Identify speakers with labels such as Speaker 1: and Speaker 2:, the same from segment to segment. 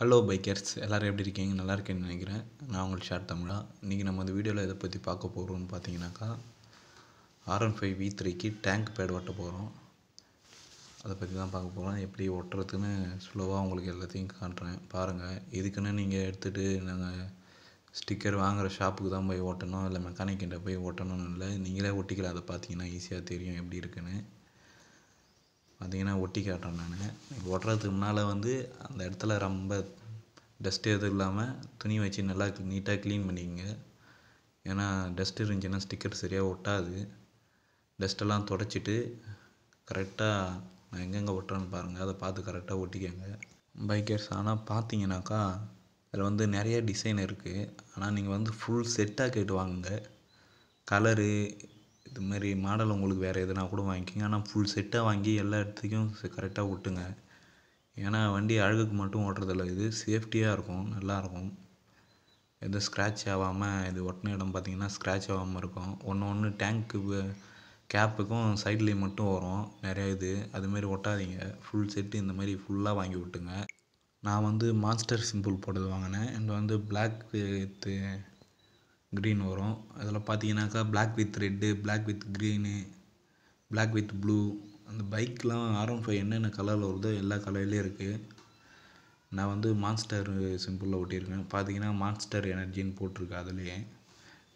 Speaker 1: hello bikers எல்லோரும் எப்படி இருக்கீங்க நல்லா இருக்கேன்னு நினைக்கிறேன் நான் உங்களுக்கு ஷேர் தமிழா இன்றைக்கி நம்ம இந்த வீடியோவில் எதை பற்றி பார்க்க போகிறோம்னு பார்த்தீங்கன்னாக்கா ஆர்என் ஃபைவ் வி த்ரீக்கு டேங்க் பேட் ஓட்ட போகிறோம் அதை பற்றி தான் பார்க்க போகிறோம் எப்படி ஓட்டுறதுக்குன்னு ஸ்லோவாக உங்களுக்கு எல்லாத்தையும் காட்டுறேன் பாருங்கள் இதுக்குன்னு நீங்கள் எடுத்துகிட்டு நாங்கள் ஸ்டிக்கர் வாங்குகிற ஷாப்புக்கு தான் போய் ஓட்டணும் இல்லை மெக்கானிக்கிட்ட போய் ஓட்டணும்னு இல்லை நீங்களே ஒட்டிக்கலாம் அதை பார்த்தீங்கன்னா ஈஸியாக தெரியும் எப்படி இருக்குன்னு பார்த்திங்கன்னா ஒட்டி காட்டுறேன் நான் ஒட்டுறதுக்கு முன்னால் வந்து அந்த இடத்துல ரொம்ப டஸ்ட் எதுவும் இல்லாமல் துணி வச்சு நல்லா நீட்டாக க்ளீன் பண்ணிக்கோங்க ஏன்னா டஸ்ட் இருந்துச்சுன்னா ஸ்டிக்கர் சரியாக ஒட்டாது டஸ்ட்டெல்லாம் தொடச்சிட்டு கரெக்டாக நான் எங்கெங்கே ஒட்டுறேன்னு பாருங்கள் அதை பார்த்து கரெக்டாக ஒட்டிக்கோங்க பைக்கர்ஸ் ஆனால் பார்த்தீங்கனாக்கா அதில் வந்து நிறைய டிசைன் இருக்குது ஆனால் நீங்கள் வந்து ஃபுல் செட்டாக கேட்டு வாங்குங்க கலரு இது மாதிரி மாடல் உங்களுக்கு வேறு எதுனா கூட வாங்கிக்கோங்க ஆனால் ஃபுல் செட்டாக வாங்கி எல்லா இடத்துக்கும் கரெக்டாக ஒட்டுங்க ஏன்னா வண்டி அழகுக்கு மட்டும் ஓட்டுறதில்ல இது சேஃப்டியாக இருக்கும் நல்லாயிருக்கும் எதுவும் ஸ்க்ராட்ச் ஆகாமல் இது ஒட்டின இடம் பார்த்திங்கன்னா ஸ்க்ராட்ச் ஆகாமல் இருக்கும் ஒன்று ஒன்று டேங்க்கு கேப்புக்கும் சைட்லேயும் மட்டும் வரும் நிறையா இது அதுமாரி ஒட்டாதீங்க ஃபுல் செட்டு இந்த மாதிரி ஃபுல்லாக வாங்கி விட்டுங்க நான் வந்து மான்ஸ்டர் சிம்பிள் போட்டது வாங்கினேன் அண்ட் வந்து பிளாக் க்ரீன் வரும் அதில் பார்த்தீங்கன்னாக்கா black with red black with green black with blue அந்த பைக்லாம் ஆர்எம் ஃபைவ் என்னென்ன கலரில் வருதோ எல்லா கலர்லேயும் இருக்குது நான் வந்து மான்ஸ்டர் சிம்பிளில் ஓட்டியிருக்கேன் பார்த்தீங்கன்னா மான்ஸ்டர் எனர்ஜின்னு போட்டிருக்கு அதுலேயே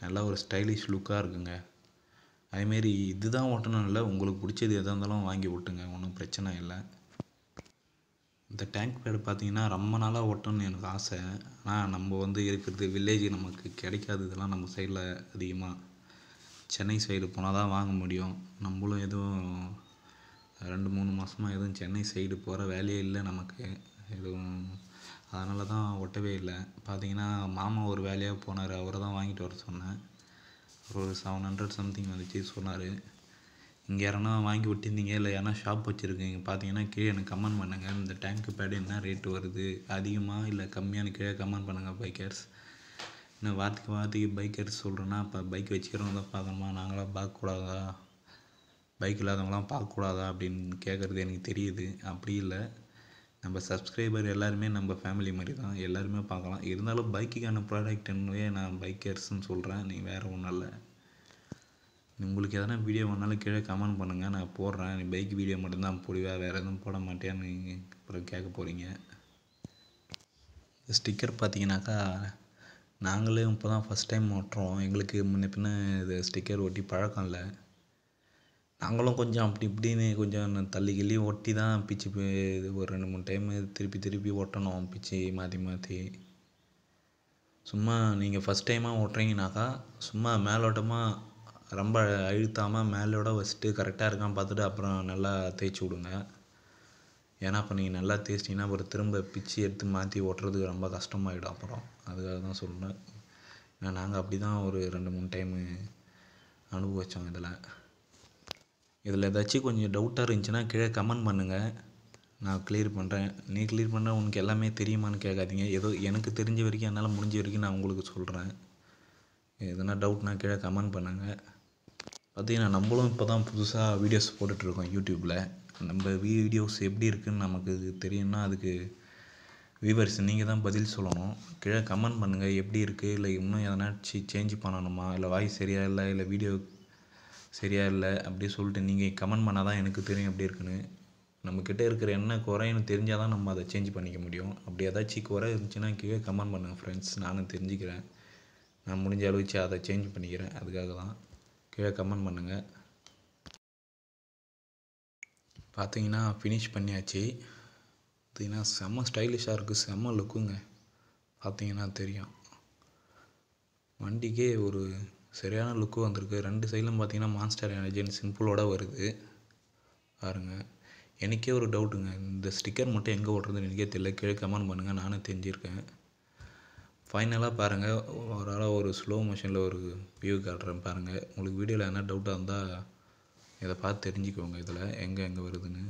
Speaker 1: நல்லா ஒரு ஸ்டைலிஷ் லுக்காக இருக்குங்க அதேமாரி இதுதான் ஓட்டணும் இல்லை உங்களுக்கு பிடிச்சது எதாக இருந்தாலும் வாங்கி ஓட்டுங்க ஒன்றும் பிரச்சனை இல்லை இந்த டேங்க் பேடு பார்த்தீங்கன்னா ரொம்ப நாளாக ஓட்டணும்னு எனக்கு ஆசை ஆனால் நம்ம வந்து இருக்கிறது வில்லேஜ் நமக்கு கிடைக்காது இதெல்லாம் நம்ம சைடில் அதிகமாக சென்னை சைடு போனால் தான் வாங்க முடியும் நம்மளும் எதுவும் ரெண்டு மூணு மாதமாக எதுவும் சென்னை சைடு போகிற வேலையே இல்லை நமக்கு எதுவும் அதனால தான் ஒட்டவே இல்லை பார்த்தீங்கன்னா மாமா ஒரு வேலையாக போனார் அவரை தான் வாங்கிட்டு வர சொன்னேன் ஒரு செவன் ஹண்ட்ரட் சம்திங் வந்துச்சு சொன்னார் இங்கே யாரனா வாங்கி விட்டுருந்தீங்க இல்லை ஏன்னா ஷாப் வச்சுருக்கீங்க பார்த்தீங்கன்னா கீழே எனக்கு கமெண்ட் பண்ணுங்கள் இந்த டேங்க்கு பேடு என்ன ரேட்டு வருது அதிகமாக இல்லை கம்மியான கீழே கமெண்ட் பண்ணுங்கள் பைக்கர்ஸ் இன்னும் வார்த்தைக்கு வார்த்தைக்கு பைக்கர்ஸ் சொல்கிறேன்னா இப்போ பைக் வச்சுக்கிறவங்க தான் பார்க்கணுமா நாங்களாம் பார்க்கக்கூடாதா பைக் இல்லாதவங்களாம் பார்க்கக்கூடாதா அப்படின்னு கேட்குறது எனக்கு தெரியுது அப்படி இல்லை நம்ம சப்ஸ்கிரைபர் எல்லாருமே நம்ம ஃபேமிலி மாதிரி தான் எல்லாருமே பார்க்கலாம் இருந்தாலும் பைக்குக்கான ப்ராடக்ட்னுவே நான் பைக்கர்ஸ்னு சொல்கிறேன் நீங்கள் வேறு ஒன்றும் இல்லை உங்களுக்கு எதனா வீடியோ வேணாலும் கீழே கமெண்ட் பண்ணுங்கள் நான் போடுறேன் நீ பைக் வீடியோ மட்டும்தான் போடுவேன் வேறு எதுவும் போட மாட்டேன்னு அப்புறம் கேட்க போகிறீங்க ஸ்டிக்கர் பார்த்தீங்கன்னாக்கா நாங்களே இப்போ தான் ஃபஸ்ட் டைம் ஓட்டுறோம் எங்களுக்கு முன்ன பின்ன இது ஸ்டிக்கர் ஒட்டி பழக்கம் இல்லை நாங்களும் கொஞ்சம் அப்படி இப்படின்னு கொஞ்சம் தள்ளி கிள்ளி ஒட்டி தான் பிச்சு இது ஒரு ரெண்டு மூணு டைம் திருப்பி திருப்பி ஒட்டணும் பிச்சு மாற்றி மாற்றி சும்மா நீங்கள் ஃபஸ்ட் டைமாக ஓட்டுறீங்கனாக்கா சும்மா மேலோட்டமாக ரொம்ப அழுத்தாமல் மேலோட வச்சுட்டு கரெக்டாக இருக்கான்னு பார்த்துட்டு அப்புறம் நல்லா தேய்ச்சி விடுங்க ஏன்னா அப்போ நீங்கள் நல்லா தேய்ச்சிட்டிங்கன்னா அப்புறம் திரும்ப பிச்சு எடுத்து மாற்றி ஓட்டுறதுக்கு ரொம்ப கஷ்டமாகிடும் அப்புறம் அதுக்காக தான் சொல்கிறேன் ஏன்னா நாங்கள் அப்படி தான் ஒரு ரெண்டு மூணு டைமு அனுபவித்தோம் இதில் இதில் ஏதாச்சும் கொஞ்சம் டவுட்டாக இருந்துச்சுன்னா கீழே கமெண்ட் பண்ணுங்கள் நான் கிளியர் பண்ணுறேன் நீ கிளியர் பண்ணால் உனக்கு எல்லாமே தெரியுமான்னு கேட்காதீங்க ஏதோ எனக்கு தெரிஞ்ச வரைக்கும் என்னால் முடிஞ்ச வரைக்கும் நான் உங்களுக்கு சொல்கிறேன் எதனா டவுட்னா கீழே கமெண்ட் பண்ணுங்கள் பார்த்திங்கன்னா நம்மளும் இப்போ தான் புதுசாக வீடியோஸ் போட்டுட்ருக்கோம் யூடியூப்பில் நம்ம வீடியோஸ் எப்படி இருக்குதுன்னு நமக்கு தெரியும்னா அதுக்கு வியூவர்ஸ் நீங்கள் தான் பதில் சொல்லணும் கீழே கமெண்ட் பண்ணுங்கள் எப்படி இருக்குது இல்லை இன்னும் எதனாச்சு சேஞ்ச் பண்ணணுமா இல்லை வாய்ஸ் சரியாக இல்லை இல்லை வீடியோ சரியாக இல்லை அப்படி சொல்லிட்டு நீங்கள் கமெண்ட் பண்ணால் தான் எனக்கு தெரியும் எப்படி இருக்குன்னு நம்மக்கிட்ட இருக்கிற என்ன குறைன்னு தெரிஞ்சால் தான் நம்ம அதை சேஞ்ச் பண்ணிக்க முடியும் அப்படி ஏதாச்சும் குறை இருந்துச்சுன்னா கீழே கமெண்ட் பண்ணுங்கள் ஃப்ரெண்ட்ஸ் நானும் தெரிஞ்சுக்கிறேன் நான் முடிஞ்ச அளவுச்சு அதை சேஞ்ச் பண்ணிக்கிறேன் அதுக்காக தான் கீழே கமெண்ட் பண்ணுங்கள் பார்த்தீங்கன்னா ஃபினிஷ் பண்ணியாச்சு பார்த்தீங்கன்னா செம்ம ஸ்டைலிஷாக இருக்குது செம்ம லுக்குங்க பார்த்தீங்கன்னா தெரியும் வண்டிக்கே ஒரு சரியான லுக்கு வந்திருக்கு ரெண்டு சைடிலும் பார்த்தீங்கன்னா மான்ஸ்டர் எனர்ஜின் சிம்பிளோட வருது பாருங்கள் எனக்கே ஒரு டவுட்டுங்க இந்த ஸ்டிக்கர் மட்டும் எங்கே ஓட்டுறதுன்னு எனக்கே தெரியல கீழே கமெண்ட் பண்ணுங்கள் நானும் தெரிஞ்சிருக்கேன் ஃபைனலாக பாருங்கள் ஓவராலாக ஒரு ஸ்லோ மோஷனில் ஒரு வியூ காட்டுறேன் பாருங்கள் உங்களுக்கு வீடியோவில் எதனா டவுட்டாக இருந்தால் இதை பார்த்து தெரிஞ்சுக்கோங்க இதில் எங்கே எங்கே வருதுன்னு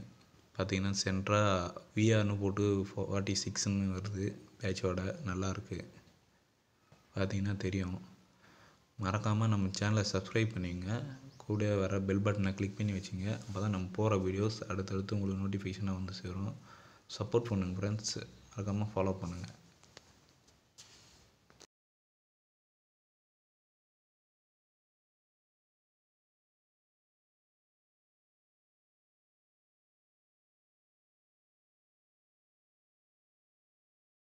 Speaker 1: பார்த்தீங்கன்னா சென்ட்ராக விஆர்னு போட்டு ஃபார்ட்டி சிக்ஸ்னு வருது பேட்சோட நல்லாயிருக்கு பார்த்தீங்கன்னா தெரியும் மறக்காமல் நம்ம சேனலை சப்ஸ்கிரைப் பண்ணிங்க கூட வர பெல் பட்டனை கிளிக் பண்ணி வச்சுங்க அப்போ தான் நம்ம போகிற வீடியோஸ் அடுத்தடுத்து உங்களுக்கு நோட்டிஃபிகேஷனாக வந்து சேரும் சப்போர்ட் பண்ணுங்கள் ஃப்ரெண்ட்ஸ் மறக்காமல் ஃபாலோ பண்ணுங்கள்